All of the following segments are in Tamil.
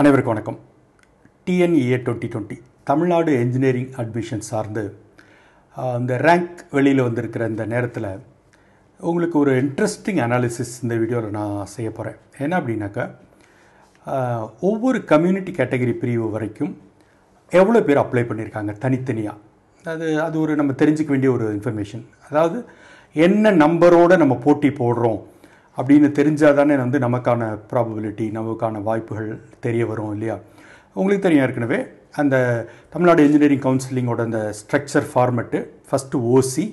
அனைவருக்கும் வணக்கம் TNEA twenty twenty Tamil Nadu engineering admission சார்ந்து இந்த ரேங்க் வெளியில் வந்திருக்கிற இந்த நேரத்தில் உங்களுக்கு ஒரு இன்ட்ரெஸ்டிங் அனாலிசிஸ் இந்த வீடியோவில் நான் செய்ய போகிறேன் என்ன அப்படின்னாக்கா ஒவ்வொரு கம்யூனிட்டி கேட்டகரி பிரிவு வரைக்கும் எவ்வளோ பேர் அப்ளை பண்ணியிருக்காங்க தனித்தனியாக அது அது ஒரு நம்ம தெரிஞ்சிக்க வேண்டிய ஒரு இன்ஃபர்மேஷன் அதாவது என்ன நம்பரோடு நம்ம போட்டி போடுறோம் அப்படின்னு தெரிஞ்சால் தானே வந்து நமக்கான ப்ராபபிலிட்டி நமக்கான வாய்ப்புகள் தெரிய வரும் இல்லையா உங்களுக்கு தெரியும் ஏற்கனவே அந்த தமிழ்நாடு இன்ஜினியரிங் கவுன்சிலிங்கோட அந்த ஸ்ட்ரக்சர் ஃபார்மெட்டு ஃபஸ்ட்டு ஓசி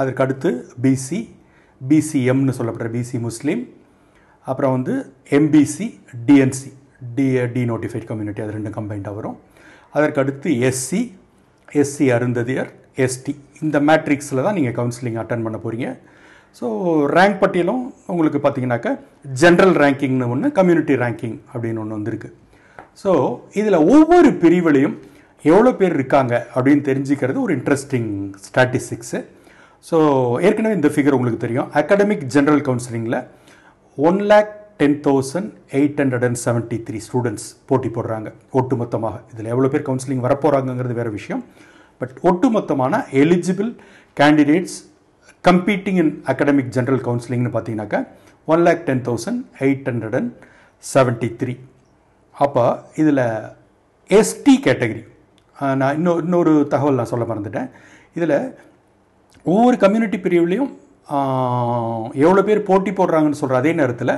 அதற்கடுத்து பிசி பிசிஎம்னு சொல்லப்படுற பிசி முஸ்லீம் அப்புறம் வந்து MBC DNC D denotified community அது ரெண்டும் கம்பைண்டாக வரும் அதற்கடுத்து எஸ்சி எஸ்சி அருந்ததியர் எஸ்டி இந்த மேட்ரிக்ஸில் தான் நீங்கள் கவுன்சிலிங் அட்டன் பண்ண போகிறீங்க ஸோ ரேங்க் பட்டியலும் உங்களுக்கு பார்த்தீங்கன்னாக்கா ஜென்ரல் ரேங்கிங்னு ஒன்று கம்யூனிட்டி ரேங்கிங் அப்படின்னு ஒன்று வந்திருக்கு ஸோ இதில் ஒவ்வொரு பிரிவுலையும் எவ்வளோ பேர் இருக்காங்க அப்படின்னு தெரிஞ்சுக்கிறது ஒரு இன்ட்ரெஸ்டிங் ஸ்டாட்டிஸ்டிக்ஸு ஸோ ஏற்கனவே இந்த ஃபிகர் உங்களுக்கு தெரியும் அகாடமிக் ஜென்ரல் கவுன்சிலிங்கில் one lakh ten thousand eight hundred and seventy three students போட்டி போடுறாங்க ஒட்டுமொத்தமாக இதில் எவ்வளோ பேர் கவுன்சிலிங் வரப்போகிறாங்கங்கிறது வேறு விஷயம் பட் ஒட்டுமொத்தமான eligible candidates competing in academic general கவுன்சிலிங்னு பார்த்தீங்கன்னாக்கா one lakh ten thousand eight hundred and seventy three அப்போ இதில் எஸ்டி கேட்டகரி நான் இன்னொரு இன்னொரு தகவல் நான் சொல்ல மறந்துட்டேன் இதில் ஒவ்வொரு கம்யூனிட்டி பிரிவுலேயும் எவ்வளோ பேர் போட்டி போடுறாங்கன்னு சொல்கிற அதே நேரத்தில்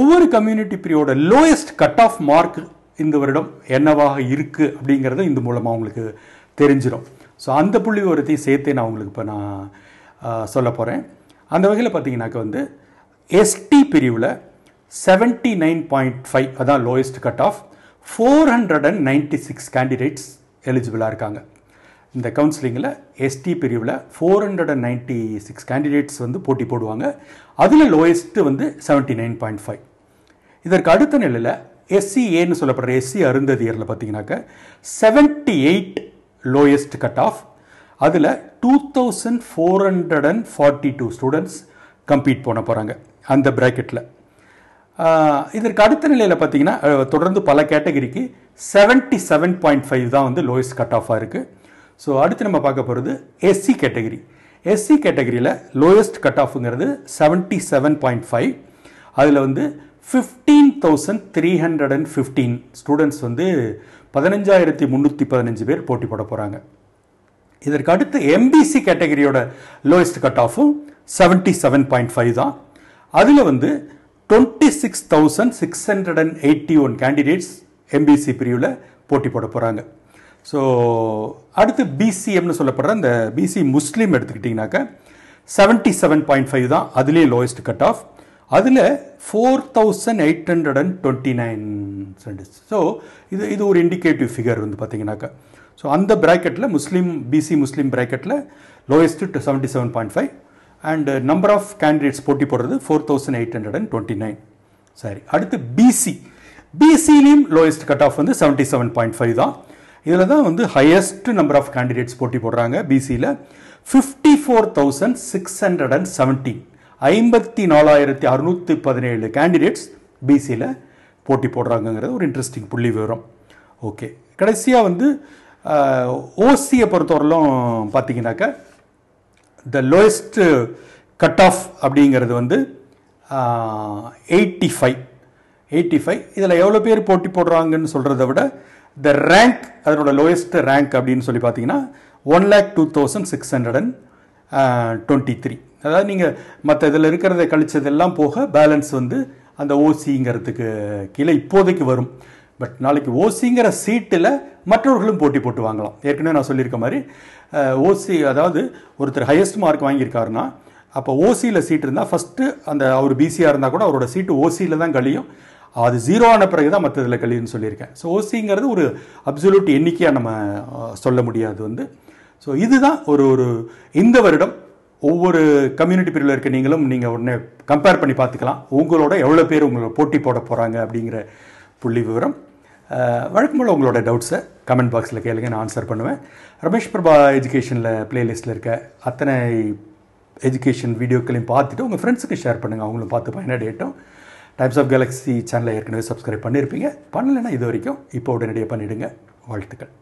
ஒவ்வொரு கம்யூனிட்டி பிரிவோட லோயஸ்ட் கட் ஆஃப் மார்க் இந்த வருடம் என்னவாக இருக்குது அப்படிங்கிறத இந்த மூலமாக அவங்களுக்கு தெரிஞ்சிடும் ஸோ அந்த புள்ளி ஒருத்தையும் சேர்த்தே நான் உங்களுக்கு இப்போ நான் சொல்ல போகிறேன் அந்த வகையில் பார்த்தீங்கன்னாக்க வந்து எஸ்டி பிரிவில் செவன்ட்டி நைன் பாயிண்ட் ஃபைவ் அதான் lowest cut off four hundred and ninety six candidates எலிஜிபிளாக இருக்காங்க இந்த கவுன்சிலிங்கில் எஸ்டி பிரிவில் four hundred and ninety six candidates வந்து போட்டி போடுவாங்க அதில் லோயஸ்ட்டு வந்து செவன்ட்டி நைன் பாயிண்ட் ஃபைவ் இதற்கு அடுத்த நிலையில் எஸ்சி ஏன்னு சொல்லப்படுற எஸ்சி அருந்ததியரில் பார்த்தீங்கன்னாக்க seventy eight lowest cut off அதில் two thousand four hundred and forty two students complete போன போகிறாங்க அந்த ப்ராக்கெட்டில் இதற்கு அடுத்த நிலையில் பார்த்தீங்கன்னா தொடர்ந்து பல கேட்டகரிக்கு செவன்ட்டி செவன் பாயிண்ட் ஃபைவ் தான் வந்து லோயஸ்ட் கட் ஆஃபாக இருக்குது ஸோ அடுத்து நம்ம பார்க்க போகிறது எஸ்சி கேட்டகரி எஸ்சி கேட்டகரியில் லோயஸ்ட் கட் ஆஃபுங்கிறது செவன்ட்டி செவன் பாயிண்ட் ஃபைவ் அதில் வந்து fifteen thousand three hundred and fifteen students வந்து பதினஞ்சாயிரத்தி முந்நூற்றி பதினஞ்சு பேர் போட்டி போட போகிறாங்க இதற்கு அடுத்து எம்பிசி கேட்டகரியோட லோயஸ்ட் கட் ஆஃபும் செவன்டி செவன் பாயிண்ட் ஃபைவ் தான் அதில் வந்து twenty six thousand six hundred and eighty one candidates MBC பிரிவில் போட்டி போட போகிறாங்க ஸோ அடுத்து பிசிஎம்னு சொல்லப்படுற அந்த பிசி முஸ்லீம் எடுத்துக்கிட்டிங்கனாக்கா செவன்ட்டி செவன் பாயிண்ட் ஃபைவ் தான் அதுலேயே லோயஸ்ட் கட் ஆஃப் அதில் four thousand eight hundred and twenty nine சென்டஸ் ஸோ இது இது ஒரு இண்டிகேட்டிவ் ஃபிகர் வந்து பார்த்தீங்கன்னாக்கா ஸோ அந்த ப்ராக்கெட்டில் முஸ்லீம் பிசி முஸ்லீம் ப்ராக்கெட்டில் to seventy seven point five and number of candidates போட்டி போடுறது four thousand eight hundred and twenty nine சரி அடுத்து பிசி பிசிலையும் லோயஸ்ட் கட் ஆஃப் வந்து செவன்ட்டி செவன் பாயிண்ட் ஃபைவ் தான் இதில் தான் வந்து ஹையஸ்ட் நம்பர் ஆஃப் கேண்டிடேட்ஸ் போட்டி போடுறாங்க பிசியில் fifty four thousand six hundred and seventeen ஐம்பத்தி நாலாயிரத்தி அறுநூற்றி பதினேழு கேண்டிடேட்ஸ் பிசியில் போட்டி போடுறாங்கங்கிறது ஒரு இன்ட்ரெஸ்டிங் புள்ளி விவரம் ஓகே கடைசியாக வந்து ஓசியை பொறுத்தவரையிலும் பார்த்தீங்கன்னாக்கா த லோயஸ்ட்டு கட் ஆஃப் அப்படிங்கிறது வந்து எயிட்டி ஃபைவ் எயிட்டி ஃபைவ் இதில் எவ்வளோ பேர் போட்டி போடுறாங்கன்னு சொல்கிறத விட த ரேங்க் அதனோட லோயஸ்ட் ரேங்க் அப்படின்னு சொல்லி பார்த்தீங்கன்னா one lakh two thousand six hundred and twenty three அதாவது நீங்கள் மற்ற இதில் இருக்கிறத கழிச்சதெல்லாம் போக பேலன்ஸ் வந்து அந்த ஓசிங்கிறதுக்கு கீழே இப்போதைக்கு வரும் பட் நாளைக்கு ஓசிங்கிற சீட்டில் மற்றவர்களும் போட்டி போட்டு வாங்கலாம் ஏற்கனவே நான் சொல்லியிருக்க மாதிரி ஓசி அதாவது ஒருத்தர் ஹையஸ்ட் மார்க் வாங்கியிருக்காருன்னா அப்போ ஓசியில் சீட் இருந்தால் ஃபஸ்ட்டு அந்த அவர் பிசியாக இருந்தால் கூட அவரோட சீட்டு ஓசியில் தான் கழியும் அது ஜீரோ ஆன பிறகு தான் மற்றதில் கழியும்னு சொல்லியிருக்கேன் ஸோ ஓசிங்கிறது ஒரு அப்சல்யூட் எண்ணிக்கையாக நம்ம சொல்ல முடியாது வந்து ஸோ இதுதான் ஒரு ஒரு இந்த வருடம் ஒவ்வொரு கம்யூனிட்டி பிரிவில் இருக்க நீங்களும் நீங்கள் உடனே கம்பேர் பண்ணி பார்த்துக்கலாம் உங்களோட எவ்வளோ பேர் உங்களை போட்டி போட போகிறாங்க அப்படிங்கிற புள்ளி விவரம் வழக்கம் போல் உங்களோட டவுட்ஸை கமெண்ட் பாக்ஸில் கேளுங்க நான் ஆன்சர் பண்ணுவேன் ரமேஷ் பிரபா எஜுகேஷனில் ப்ளேலிஸ்ட்டில் இருக்க அத்தனை எஜுகேஷன் வீடியோக்களையும் பார்த்துட்டு உங்கள் ஃப்ரெண்ட்ஸுக்கு ஷேர் பண்ணுங்கள் அவங்களும் பார்த்து டேட்டும் டைம்ஸ் ஆஃப் கேலக்ஸி சேனலை ஏற்கனவே சப்ஸ்கிரைப் பண்ணியிருப்பீங்க பண்ணலைன்னா இது வரைக்கும் இப்போ உடனடியாக பண்ணிவிடுங்க வாழ்த்துக்கள்